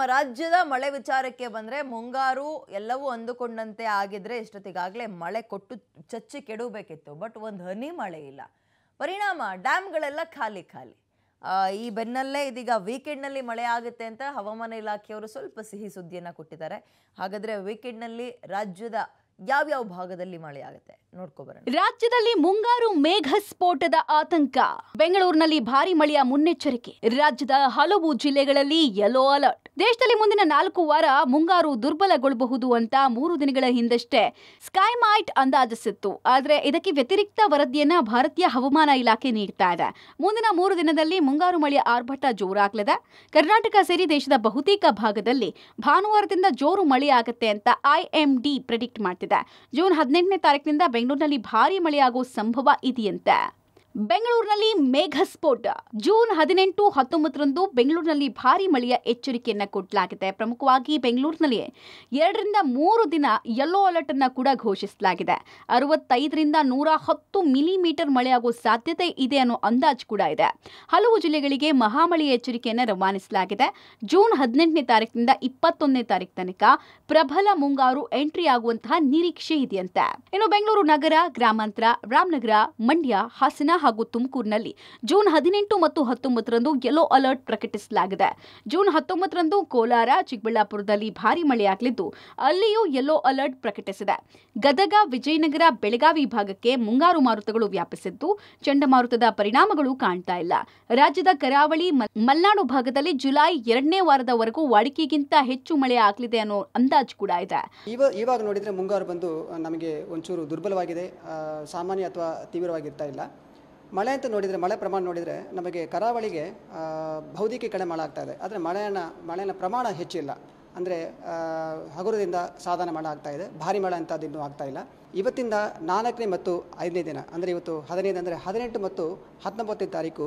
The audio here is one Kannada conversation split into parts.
ನಮ್ಮ ರಾಜ್ಯದ ಮಳೆ ವಿಚಾರಕ್ಕೆ ಬಂದರೆ ಮುಂಗಾರು ಎಲ್ಲವೂ ಅಂದುಕೊಂಡಂತೆ ಆಗಿದ್ರೆ ಇಷ್ಟೊತ್ತಿಗಾಗಲೇ ಮಳೆ ಕೊಟ್ಟು ಚಚ್ಚಿ ಕೆಡಬೇಕಿತ್ತು ಬಟ್ ಒಂದು ಹನಿ ಮಳೆ ಇಲ್ಲ ಪರಿಣಾಮ ಡ್ಯಾಮ್ಗಳೆಲ್ಲ ಖಾಲಿ ಖಾಲಿ ಈ ಬೆನ್ನಲ್ಲೇ ಇದೀಗ ವೀಕೆಂಡ್ನಲ್ಲಿ ಮಳೆ ಆಗುತ್ತೆ ಅಂತ ಹವಾಮಾನ ಇಲಾಖೆಯವರು ಸ್ವಲ್ಪ ಸಿಹಿ ಸುದ್ದಿಯನ್ನು ಕೊಟ್ಟಿದ್ದಾರೆ ಹಾಗಾದರೆ ವೀಕೆಂಡ್ನಲ್ಲಿ ರಾಜ್ಯದ ಯಾವ ಭಾಗದಲ್ಲಿ ಮಳೆ ಆಗುತ್ತೆ ನೋಡ್ಕೋಬರೋಣ ರಾಜ್ಯದಲ್ಲಿ ಮುಂಗಾರು ಮೇಘ ಸ್ಫೋಟದ ಆತಂಕ ಬೆಂಗಳೂರಿನಲ್ಲಿ ಭಾರಿ ಮಳೆಯ ಮುನ್ನೆಚ್ಚರಿಕೆ ರಾಜ್ಯದ ಹಲವು ಜಿಲ್ಲೆಗಳಲ್ಲಿ ಯೆಲ್ಲೋ ಅಲರ್ಟ್ ದೇಶದಲ್ಲಿ ಮುಂದಿನ ನಾಲ್ಕು ವಾರ ಮುಂಗಾರು ದುರ್ಬಲಗೊಳ್ಳಬಹುದು ಅಂತ ಮೂರು ದಿನಗಳ ಹಿಂದಷ್ಟೇ ಸ್ಕೈಮೈಟ್ ಅಂದಾಜಿಸಿತ್ತು ಆದರೆ ಇದಕ್ಕೆ ವ್ಯತಿರಿಕ್ತ ವರದಿಯನ್ನ ಭಾರತೀಯ ಹವಾಮಾನ ಇಲಾಖೆ ನೀಡ್ತಾ ಇದೆ ಮುಂದಿನ ಮೂರು ದಿನದಲ್ಲಿ ಮುಂಗಾರು ಮಳೆಯ ಆರ್ಭಟ ಜೋರಾಗಲಿದೆ ಕರ್ನಾಟಕ ಸೇರಿ ದೇಶದ ಬಹುತೇಕ ಭಾಗದಲ್ಲಿ ಭಾನುವಾರದಿಂದ ಜೋರು ಮಳೆಯಾಗುತ್ತೆ ಅಂತ ಐಎಂಡಿ ಪ್ರೆಡಿಕ್ಟ್ ಮಾಡ್ತಿದೆ ಜೂನ್ ಹದಿನೆಂಟನೇ ತಾರೀಕಿನಿಂದ ಬೆಂಗಳೂರಿನಲ್ಲಿ ಭಾರಿ ಮಳೆಯಾಗುವ ಸಂಭವ ಇದೆಯಂತೆ ಬೆಂಗಳೂರಿನಲ್ಲಿ ಮೇಘಸ್ಫೋಟ ಜೂನ್ ಹದಿನೆಂಟು ಹತ್ತೊಂಬತ್ತರಂದು ಬೆಂಗಳೂರಿನಲ್ಲಿ ಭಾರಿ ಮಳೆಯ ಎಚ್ಚರಿಕೆಯನ್ನು ಕೊಡಲಾಗಿದೆ ಪ್ರಮುಖವಾಗಿ ಬೆಂಗಳೂರಿನಲ್ಲಿ ಎರಡರಿಂದ ಮೂರು ದಿನ ಯೆಲ್ಲೋ ಅಲರ್ಟ್ ಅನ್ನು ಕೂಡ ಘೋಷಿಸಲಾಗಿದೆ ಅರವತ್ತೈದರಿಂದ ನೂರ ಹತ್ತು ಮಿಲಿಮೀಟರ್ ಮಳೆಯಾಗುವ ಸಾಧ್ಯತೆ ಇದೆ ಅನ್ನೋ ಅಂದಾಜು ಕೂಡ ಇದೆ ಹಲವು ಜಿಲ್ಲೆಗಳಿಗೆ ಮಹಾಮಳೆಯ ಎಚ್ಚರಿಕೆಯನ್ನು ರವಾನಿಸಲಾಗಿದೆ ಜೂನ್ ಹದಿನೆಂಟನೇ ತಾರೀಕಿನಿಂದ ಇಪ್ಪತ್ತೊಂದನೇ ತಾರೀಕು ತನಕ ಪ್ರಬಲ ಮುಂಗಾರು ಎಂಟ್ರಿ ಆಗುವಂತಹ ನಿರೀಕ್ಷೆ ಇದೆಯಂತೆ ಇನ್ನು ಬೆಂಗಳೂರು ನಗರ ಗ್ರಾಮಾಂತರ ರಾಮನಗರ ಮಂಡ್ಯ ಹಾಸನ ಹಾಗೂ ತುಮಕೂರಿನಲ್ಲಿ ಜೂನ್ ಹದಿನೆಂಟು ಮತ್ತು ಹತ್ತೊಂಬತ್ತರಂದು ಯೆಲ್ಲೋ ಅಲರ್ಟ್ ಪ್ರಕಟಿಸಲಾಗಿದೆ ಜೂನ್ ಹತ್ತೊಂಬತ್ತರಂದು ಕೋಲಾರ ಚಿಕ್ಕಬಳ್ಳಾಪುರದಲ್ಲಿ ಭಾರಿ ಮಳೆಯಾಗಲಿದ್ದು ಅಲ್ಲಿಯೂ ಯೆಲ್ಲೋ ಅಲರ್ಟ್ ಪ್ರಕಟಿಸಿದೆ ಗದಗ ವಿಜಯನಗರ ಬೆಳಗಾವಿ ಭಾಗಕ್ಕೆ ಮುಂಗಾರು ಮಾರುತಗಳು ವ್ಯಾಪಿಸಿದ್ದು ಚಂಡಮಾರುತದ ಪರಿಣಾಮಗಳು ಕಾಣ್ತಾ ಇಲ್ಲ ರಾಜ್ಯದ ಕರಾವಳಿ ಮಲ್ನಾಡು ಭಾಗದಲ್ಲಿ ಜುಲೈ ಎರಡನೇ ವಾರದವರೆಗೂ ವಾಡಿಕೆಗಿಂತ ಹೆಚ್ಚು ಮಳೆ ಆಗಲಿದೆ ಅನ್ನೋ ಅಂದಾಜು ಕೂಡ ಇದೆ ಇವಾಗ ನೋಡಿದ್ರೆ ಮುಂಗಾರು ಬಂದು ನಮಗೆ ಒಂಚೂರು ದುರ್ಬಲವಾಗಿದೆ ಸಾಮಾನ್ಯ ಅಥವಾ ತೀವ್ರವಾಗಿರ್ತಾ ಇಲ್ಲ ಮಳೆ ಅಂತ ನೋಡಿದರೆ ಮಳೆ ಪ್ರಮಾಣ ನೋಡಿದರೆ ನಮಗೆ ಕರಾವಳಿಗೆ ಕಡೆ ಮಳೆ ಇದೆ ಆದರೆ ಮಳೆಯನ್ನು ಮಳೆಯ ಪ್ರಮಾಣ ಹೆಚ್ಚಿಲ್ಲ ಅಂದರೆ ಹಗುರದಿಂದ ಸಾಧನ ಮಳೆ ಇದೆ ಭಾರಿ ಮಳೆ ಅಂತದ್ದು ಇನ್ನೂ ಇಲ್ಲ ಇವತ್ತಿಂದ ನಾಲ್ಕನೇ ಮತ್ತು ಐದನೇ ದಿನ ಅಂದರೆ ಇವತ್ತು ಹದಿನೈದು ಅಂದರೆ ಹದಿನೆಂಟು ಮತ್ತು ಹತ್ತೊಂಬತ್ತನೇ ತಾರೀಕು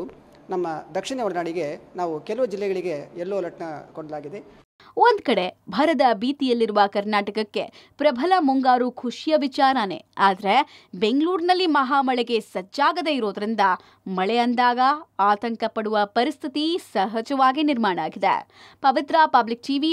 ನಮ್ಮ ದಕ್ಷಿಣ ಒಳನಾಡಿಗೆ ನಾವು ಕೆಲವು ಜಿಲ್ಲೆಗಳಿಗೆ ಯೆಲ್ಲೋ ಅಲರ್ಟ್ನ ಕೊಡಲಾಗಿದೆ ಒಂದ್ ಕಡೆ ಭರದ ಭೀತಿಯಲ್ಲಿರುವ ಕರ್ನಾಟಕಕ್ಕೆ ಪ್ರಬಲ ಮುಂಗಾರು ಖುಷಿಯ ವಿಚಾರನೇ ಆದರೆ ಬೆಂಗಳೂರಿನಲ್ಲಿ ಮಹಾಮಳೆಗೆ ಸಜ್ಜಾಗದೆ ಇರೋದ್ರಿಂದ ಮಳೆ ಅಂದಾಗ ಆತಂಕ ಪಡುವ ಪರಿಸ್ಥಿತಿ ಸಹಜವಾಗಿ ನಿರ್ಮಾಣ ಆಗಿದೆ ಪವಿತ್ರ ಪಬ್ಲಿಕ್ ಟಿವಿ